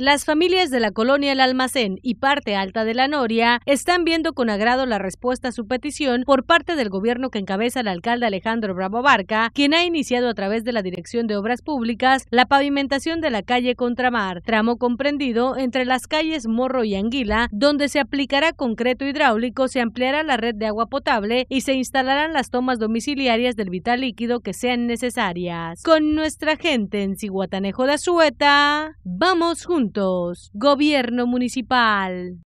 Las familias de la colonia El Almacén y parte alta de la Noria están viendo con agrado la respuesta a su petición por parte del gobierno que encabeza el alcalde Alejandro Bravo Barca, quien ha iniciado a través de la Dirección de Obras Públicas la pavimentación de la calle Contramar, tramo comprendido entre las calles Morro y Anguila, donde se aplicará concreto hidráulico, se ampliará la red de agua potable y se instalarán las tomas domiciliarias del vital líquido que sean necesarias. Con nuestra gente en Cihuatanejo de Azueta, vamos juntos Gobierno municipal.